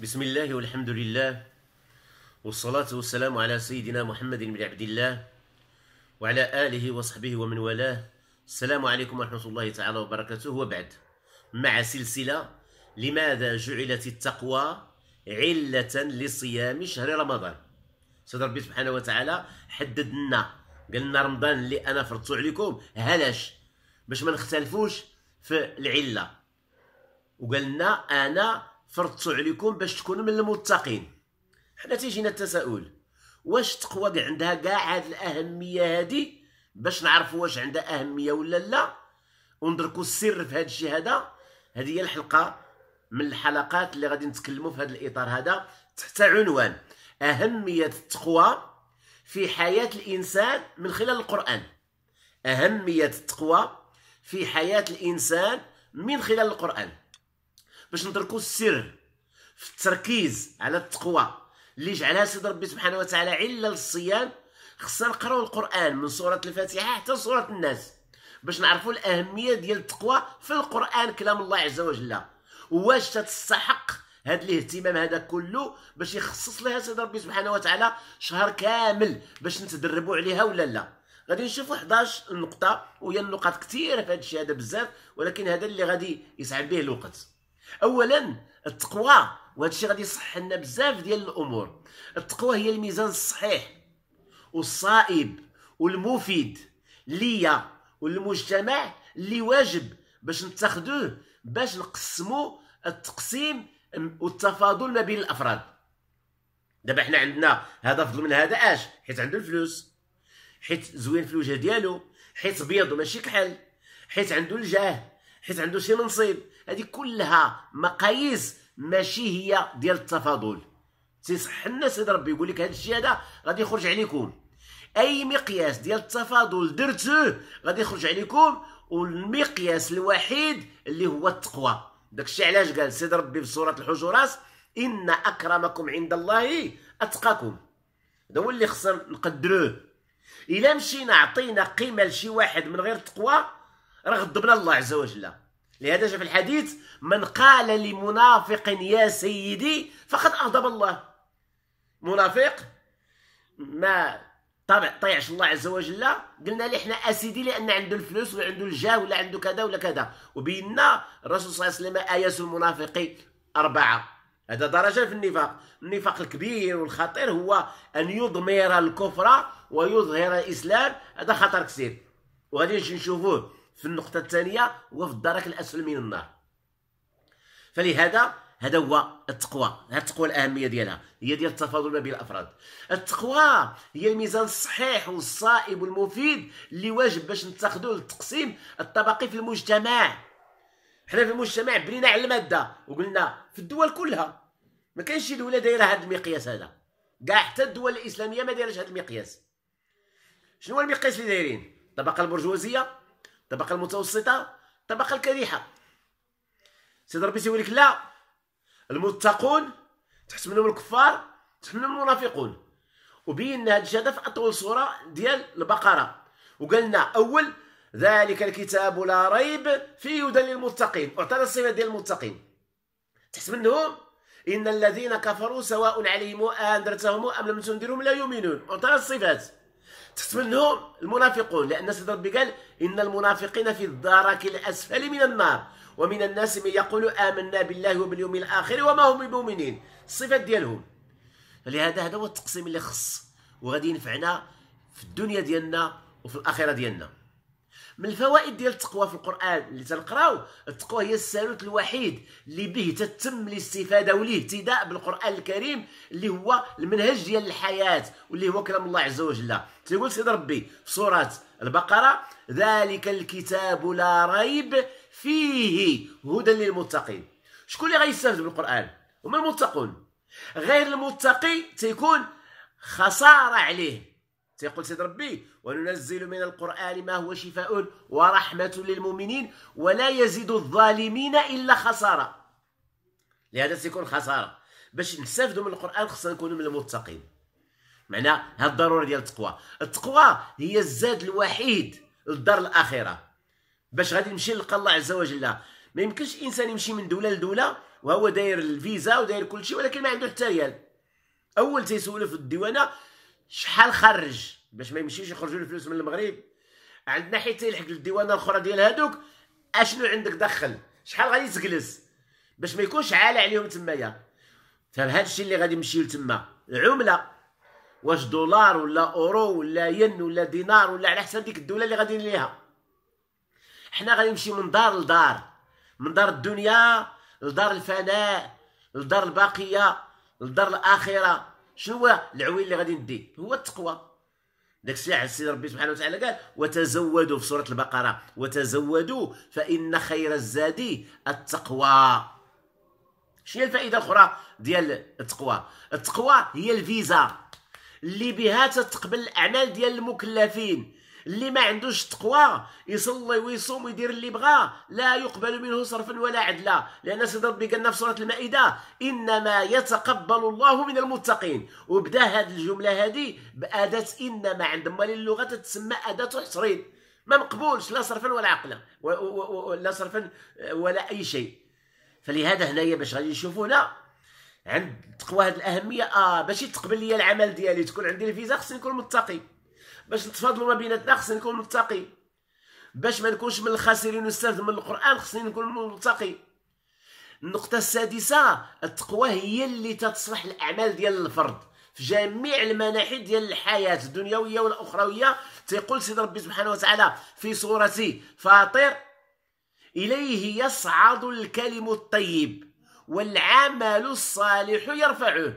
بسم الله والحمد لله والصلاة والسلام على سيدنا محمد بن عبد الله وعلى آله وصحبه ومن والاه السلام عليكم ورحمة الله تعالى وبركاته وبعد مع سلسلة لماذا جعلت التقوى علة لصيام شهر رمضان سيد ربي سبحانه وتعالى حدد لنا قال لنا رمضان اللي انا فرضتو عليكم هلاش باش ما نختلفوش في العله وقال لنا انا فرضتو عليكم باش تكونوا من المتقين حنا تيجينا التساؤل واش التقوى عندها كاع هاد الاهميه هادي باش نعرفوا واش عندها اهميه ولا لا وندركوا السر في هاد الشيء هذا هذه هي الحلقه من الحلقات اللي غادي نتكلموا في هذا الاطار هذا تحت عنوان اهميه التقوى في حياه الانسان من خلال القران اهميه التقوى في حياه الانسان من خلال القران باش نتركوا السر في التركيز على التقوى اللي جعلها سيد ربي سبحانه وتعالى عله للصيام خصنا نقراو القران من سوره الفاتحه حتى سوره الناس باش نعرفوا الاهميه ديال التقوى في القران كلام الله عز وجل واش تستحق هاد الاهتمام هذا كله باش يخصص لها سيد ربي سبحانه وتعالى شهر كامل باش نتدربوا عليها ولا لا غادي نشوفوا 11 نقطه وهي النقاط كثيره في هذا الشيء هذا بزاف ولكن هذا اللي غادي يسعد به الوقت اولا التقوى وهذا الشيء غادي يصح لنا بزاف ديال الامور التقوى هي الميزان الصحيح والصائب والمفيد ليا والمجتمع اللي واجب باش نتخذوه باش نقسمو التقسيم والتفاضل ما بين الافراد دابا حنا عندنا هذا فضل من هذا اش حيت عنده الفلوس حيت زوين في الوجه ديالو حيت بيض وماشي كحل حيت عنده الجاه حيت عنده شي منصب هذه كلها مقاييس ماشي هي ديال التفاضل تيصح الناس هذا ربي يقول لك هذا الشيء هذا غادي يخرج عليكم اي مقياس ديال التفاضل درتوه غادي يخرج عليكم والمقياس الوحيد اللي هو التقوى داكشي علاش قال سيد ربي في سوره الحجرات ان اكرمكم عند الله اتقاكم هذا هو اللي خصنا نقدروه الا مشينا عطينا قيمه لشي واحد من غير التقوى راه غضبنا الله عز وجل لهذا جاء في الحديث من قال لمنافق يا سيدي فقد أغضب الله منافق ما طبع طيعش الله عز وجل قلنا لي احنا اسيدي لان عنده الفلوس ولا الجاه ولا عنده كذا ولا كذا وبينا الرسول صلى الله عليه وسلم ايات المنافق اربعه هذا درجه في النفاق النفاق الكبير والخطير هو ان يضمر الكفر ويظهر الاسلام هذا خطر كثير وغادي نشوفوه في النقطة الثانية هو في الدرك الأسفل من النار فلهذا هذا هو التقوى هذه التقوى الأهمية ديالها هي ديال التفاضل ما بين الأفراد التقوى هي الميزان الصحيح والصائب والمفيد اللي واجب باش نتخذوه للتقسيم الطبقي في المجتمع حنا في المجتمع بنينا على المادة وقلنا في الدول كلها ما كانش شي دولة دايرة هذا المقياس هذا كاع حتى الدول الإسلامية ما دايرش هذا المقياس شنو هو المقياس اللي دايرين الطبقة البرجوازية الطبقه المتوسطه الطبقه الكريحه سيد ربي تيقول لك لا المتقون تحت منهم الكفار تحت منهم المنافقون وبينا هذا الشيء في اطول سوره ديال البقره وقالنا اول ذلك الكتاب لا ريب فيه هدى للمتقين اعطانا الصفه ديال المتقين تحت منهم ان الذين كفروا سواء عليهم انذرتهم ام لم تنذرهم لا يؤمنون اعطانا الصفات منهم المنافقون لأن سيد ربي قال إن المنافقين في الدرك الأسفل من النار ومن الناس من يقول آمنا بالله وباليوم الآخر وما هم بمؤمنين الصفات ديالهم فلهذا هذا هو التقسيم اللي خص وغادي ينفعنا في الدنيا ديالنا وفي الآخرة ديالنا من الفوائد ديال التقوى في القران اللي تنقراو التقوى هي السالوت الوحيد اللي به تتم الاستفاده والاهتداء بالقران الكريم اللي هو المنهج ديال الحياه واللي هو كلام الله عز وجل تيقول سيد ربي في سوره البقره ذلك الكتاب لا ريب فيه هدى للمتقين شكون اللي غيستافد بالقران هما المتقون غير المتقي تيكون خساره عليه تيقول سيد ربي وننزل من القرآن ما هو شفاء ورحمة للمؤمنين ولا يزيد الظالمين إلا خسارة لهذا تيكون خسارة باش نستافدوا من القرآن خصنا نكونوا من المتقين معنى هاد الضرورة ديال التقوى التقوى هي الزاد الوحيد للدار الآخرة باش غادي نمشي نلقى الله عز وجل ما يمكنش الانسان يمشي من دوله لدوله وهو داير الفيزا وداير كل شيء ولكن ما عنده حتى ريال اول تيسولف في الديوانه شحال خرج باش ما يمشيش يخرجوا الفلوس من المغرب عندنا حيت يلحق للديوانه الاخرى ديال هادوك اشنو عندك دخل شحال غادي تجلس باش ما يكونش عالي عليهم تمايا فهاد طيب، الشيء اللي غادي يمشي لتما العمله واش دولار ولا اورو ولا ين ولا دينار ولا على حسب ديك الدوله اللي غاديين ليها حنا غادي نمشيو من دار لدار من دار الدنيا لدار الفناء لدار الباقيه لدار الاخره شنو هو العوين اللي غادي ندي هو التقوى داك الشيء على السيد ربي سبحانه وتعالى قال وتزودوا في سوره البقره وتزودوا فان خير الزاد التقوى شنو الفائده الاخرى ديال التقوى التقوى هي الفيزا اللي بها تتقبل الاعمال ديال المكلفين اللي ما عندوش تقوى يصلي ويصوم ويدير اللي بغى لا يقبل منه صرف ولا عدلا لان سيد ربي قالنا في سوره المائده انما يتقبل الله من المتقين وبدا هذه الجمله هذه باداه انما عند مال اللغه تتسمى اداه حصرين ما مقبولش لا صرفا ولا عقلا لا صرفا ولا اي شيء فلهذا هنايا باش غادي نشوفوا هنا عند التقوى هذه الاهميه اه باش يتقبل لي العمل ديالي تكون عندي الفيزا خصني نكون متقي باش نتفاضلوا ما بيناتنا خصني نكون متقي باش ما نكونش من الخاسرين نستافد من القران خصني نكون متقي النقطة السادسة التقوى هي اللي تتصلح الأعمال ديال الفرد في جميع المناحي ديال الحياة الدنيوية والأخروية تيقول سيد ربي سبحانه وتعالى في سورة فاطر إليه يصعد الكلم الطيب والعمل الصالح يرفعه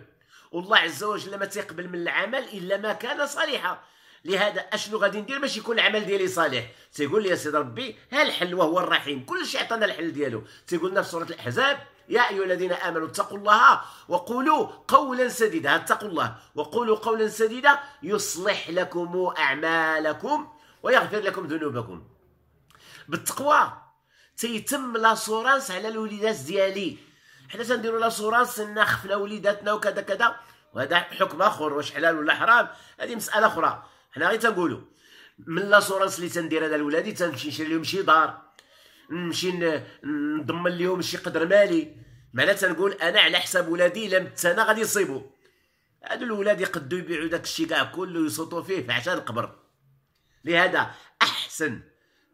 والله عز وجل ما تيقبل من العمل إلا ما كان صالحا لهذا اشنو غادي ندير باش يكون العمل ديالي صالح تيقول لي يا سيدي ربي ها الحل وهو الرحيم كلشي عطانا الحل ديالو تيقول لنا في سوره الاحزاب يا ايها الذين امنوا اتقوا الله وقولوا قولا سديدا اتقوا الله وقولوا قولا سديدا يصلح لكم اعمالكم ويغفر لكم ذنوبكم بالتقوى تيتم لاسورانس على الوليدات ديالي حنا تنديروا لاسورانس خفنا لوليداتنا وكذا كذا وهذا حكم اخر واش حلال ولا حرام هذه مساله اخرى حنا غير تنقولوا من لاسورانس اللي تندير انا لولادي تنمشي نشري لهم شي دار نمشي نضمن لهم شي قدر مالي معناتها تنقول انا على حساب ولادي الا مت انا غادي يصيبوا هادو الولاد يقدو يبيعوا داك الشيء كاع كله يصوتوا فيه في عشان القبر لهذا احسن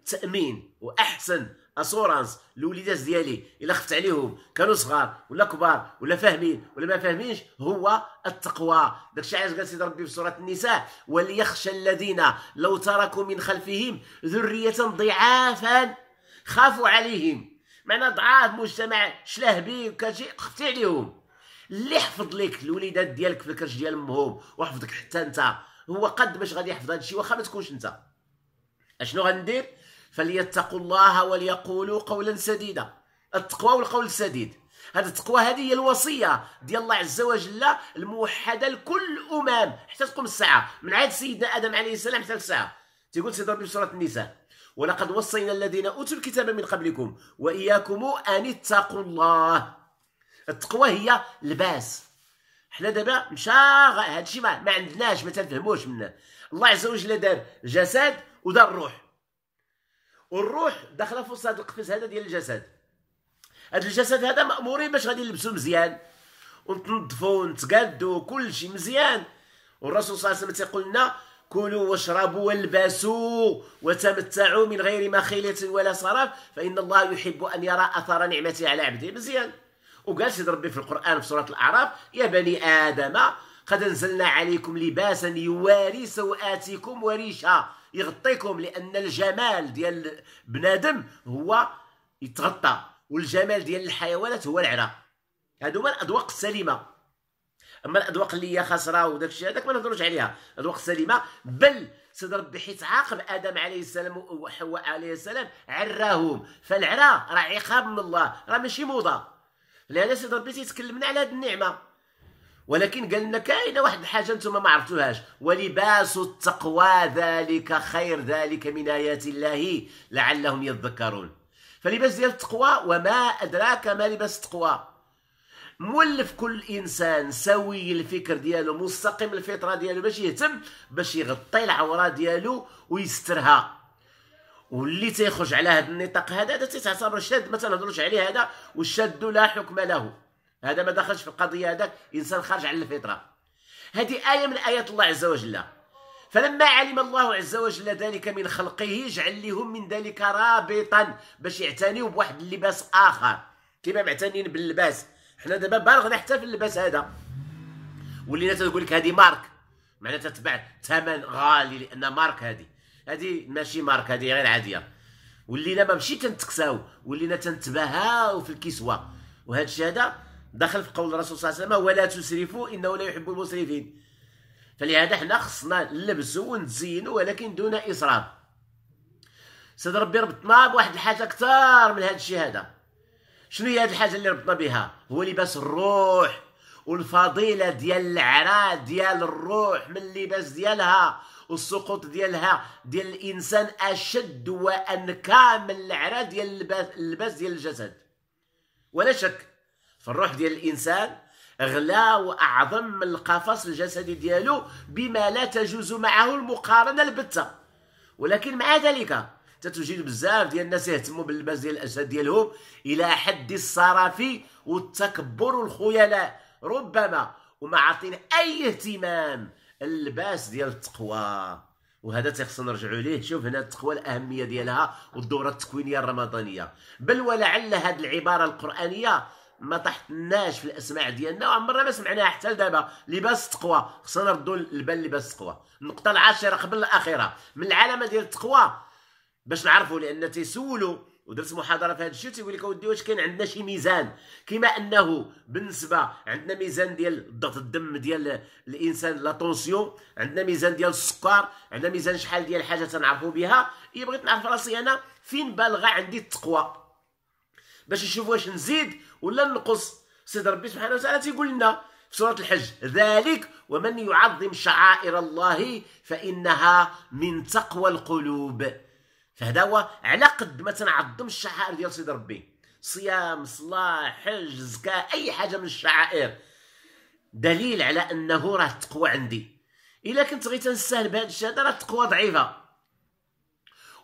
تامين واحسن اسورانس الوليدات ديالي الا خفت عليهم كانوا صغار ولا كبار ولا فاهمين ولا ما فاهمينش هو التقوى داكشي علاش قال سيدي ربي في سوره النساء وليخشى الذين لو تركوا من خلفهم ذريه ضعافا خافوا عليهم معنى ضعاف مجتمع شلاه بيه وكاشي خفتي عليهم اللي حفظ لك الوليدات ديالك في الكرش ديال امهم وحفظك حتى انت هو قد باش غادي يحفظ هذا الشيء واخا ما تكونش انت اشنو غندير فليتقوا الله وليقولوا قولا سديدا التقوى والقول السديد هذه التقوى هذه هي الوصيه ديال الله عز وجل الموحده لكل الامم حتى تقوم الساعه من عهد سيدنا ادم عليه السلام حتى الساعه تيقول سيدنا ربي في سوره النساء ولقد وصينا الذين اوتوا الكتاب من قبلكم واياكم ان اتقوا الله التقوى هي لباس حنا دابا مشى هادشي ما, ما عندناش ما تنفهموش منه الله عز وجل دار جسد ودار روح والروح داخله في وسط هذا القفص هذا ديال الجسد هذا الجسد هذا مامورين باش غادي نلبسوا مزيان ونتقادوا كل شيء مزيان والرسول صلى الله عليه وسلم تيقول لنا كلوا واشربوا والبسوا وتمتعوا من غير مخيلة ولا صرف فإن الله يحب أن يرى أثر نعمته على عبده مزيان وقال سيد ربي في القرآن في سورة الأعراف يا بني آدم قد أنزلنا عليكم لباسا يواري سوآتكم وريشا يغطيكم لان الجمال ديال بنادم هو يتغطى والجمال ديال الحيوانات هو العرى هادو هما الاذواق السليمه اما الاذواق اللي هي خسره وداك الشيء هذاك ما نهضروش عليها الاذواق السليمه بل سيد ربي حيت عاقب ادم عليه السلام وحواء عليه السلام عراهم فالعرى راه عقاب من الله راه ماشي موضه لهذا سيد ربي تيتكلمنا على هذه النعمه ولكن قال لنا كاينه واحد الحاجه انتم ما عرفتوهاش ولباس التقوى ذلك خير ذلك من ايات الله لعلهم يذكرون فلباس ديال التقوى وما ادراك ما لباس التقوى مولف كل انسان سوي الفكر ديالو مستقيم الفطره ديالو باش يهتم باش يغطي العوره ديالو ويسترها واللي تيخرج على هذا النطاق هذا تيتعتبر شاد ما تنهضروش عليه هذا والشاد لا حكم له هذا ما دخلش في القضيه هذاك انسان خارج على الفطره هذه ايه من ايات الله عز وجل فلما علم الله عز وجل ذلك من خلقه جعل لهم من ذلك رابطا باش يعتنيوا بواحد اللباس اخر كما معتنين باللباس حنا دابا بالغنا حتى في اللباس هذا ولينا تنقول لك هذه مارك معناتها تتبع ثمن غالي لان مارك هذه هذه ماشي مارك هذه غير عاديه ولينا ما ماشي تنتكساو ولينا تنتباهاو في الكسوه وهذا الشيء هذا دخل في قول الرسول صلى الله عليه وسلم ولا تسرفوا انه لا يحب المسرفين فلهذا حنا خصنا نلبسوا ونتزينوا ولكن دون اسراف سيد ربي ربطنا بواحد الحاجه اكثر من هذا الشيء هذا شنو هي هذه الحاجه اللي ربطنا بها هو لباس الروح والفضيله ديال العراء ديال الروح من اللباس ديالها والسقوط ديالها ديال الانسان اشد وانكى من العراء ديال اللباس ديال الجسد ولا شك فالروح ديال الانسان غلا واعظم من القفص الجسدي ديالو بما لا تجوز معه المقارنه البته ولكن مع ذلك تتجد بزاف ديال الناس يهتموا باللباس ديال الاجساد ديالهم الى حد الصرافي والتكبر والخيلاء ربما وما عاطين اي اهتمام اللباس ديال التقوى وهذا تيخصنا نرجعوا ليه شوف هنا التقوى الاهميه ديالها والدوره التكوينيه الرمضانيه بل ولعل هذه العباره القرانيه ما طحتناش في الاسماع ديالنا وعمرنا ما سمعناها حتى لدابا لباس التقوى خصنا نردوا البال لباس التقوى النقطه العاشره قبل الاخيره من العلامه ديال التقوى باش نعرفوا لان تيسولوا ودرت محاضره في هذا الشيء تيقول لك اودي واش كاين عندنا شي ميزان كما انه بالنسبه عندنا ميزان ديال ضغط الدم ديال الانسان لا طونسيون عندنا ميزان ديال السكر عندنا ميزان شحال ديال حاجه تنعرفوا بها اي بغيت نعرف راسي انا فين بالغه عندي التقوى باش نشوف واش نزيد ولا ننقص سيد ربي سبحانه وتعالى تيقول لنا في سورة الحج ذلك ومن يعظم شعائر الله فإنها من تقوى القلوب فهذا هو على قد ما تنعظم الشعائر ديال سيد ربي صيام صلاة حج زكاة أي حاجة من الشعائر دليل على أنه راه التقوى عندي إلا كنت غير تنساهل بهذا الشيء هذا راه التقوى ضعيفة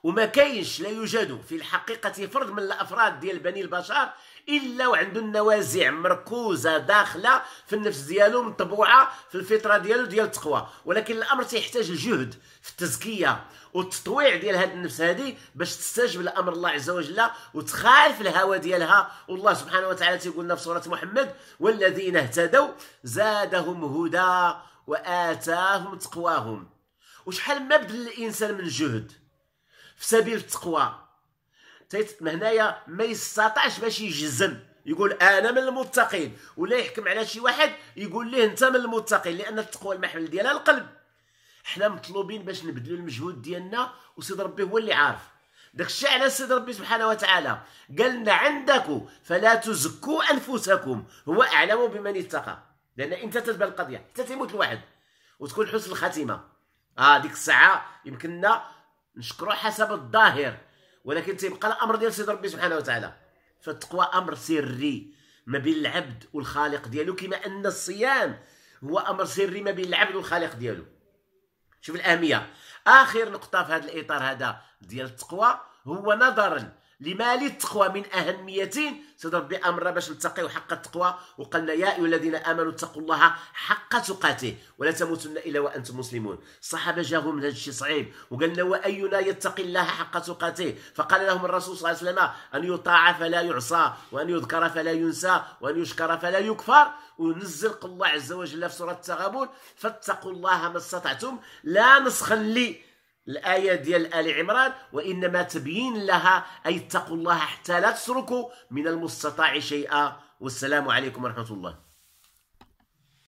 وما كاينش لا يوجد في الحقيقه فرد من الافراد ديال بني البشر الا وعنده النوازع مركوزه داخله في النفس ديالو مطبوعه في الفطره ديالو ديال التقوى ولكن الامر تيحتاج الجهد في التزكيه والتطويع ديال هذه النفس هذه باش تستجب لامر الله عز وجل وتخالف الهوى ديالها والله سبحانه وتعالى تيقول لنا في سوره محمد والذين اهتدوا زادهم هدى واتاهم تقواهم وشحال ما بدل الانسان من جهد في سبيل التقوى هنايا ما يستطعش باش يجزم يقول انا من المتقين ولا يحكم على شي واحد يقول ليه انت من المتقين لان التقوى المحمل ديالها القلب حنا مطلوبين باش نبدلوا المجهود ديالنا وسيد ربي هو اللي عارف داكشي على سيد ربي سبحانه وتعالى قال لنا عندكم فلا تزكوا انفسكم هو اعلم بمن اتقى لان انت تتبع القضيه حتى تموت الواحد وتكون حسن الخاتمه اه ديك الساعه يمكننا نشكرو حسب الظاهر ولكن تيبقى الامر ديال سيد ربي سبحانه وتعالى فالتقوى امر سري ما بين العبد والخالق ديالو كما ان الصيام هو امر سري ما بين العبد والخالق ديالو شوف الاهميه اخر نقطه في هذا الاطار هذا ديال التقوى هو نظرا لما للتقوى من أهمية سيضرب بأمرنا باش نتقي حق التقوى وقالنا يا أيها الذين آمنوا اتقوا الله حق تقاته ولا تموتن إلا وأنتم مسلمون الصحابة جاهم هذا الشيء صعيب له وأينا يتقي الله حق تقاته فقال لهم الرسول صلى الله عليه وسلم أن يطاع فلا يعصى وأن يذكر فلا ينسى وأن يشكر فلا يكفر ونزل الله عز وجل في سورة التغابن فاتقوا الله ما استطعتم لا نسخا لي الآية ديال آل عمران وإنما تبيين لها أي اتقوا الله حتى لا تسركوا من المستطاع شيئا والسلام عليكم ورحمة الله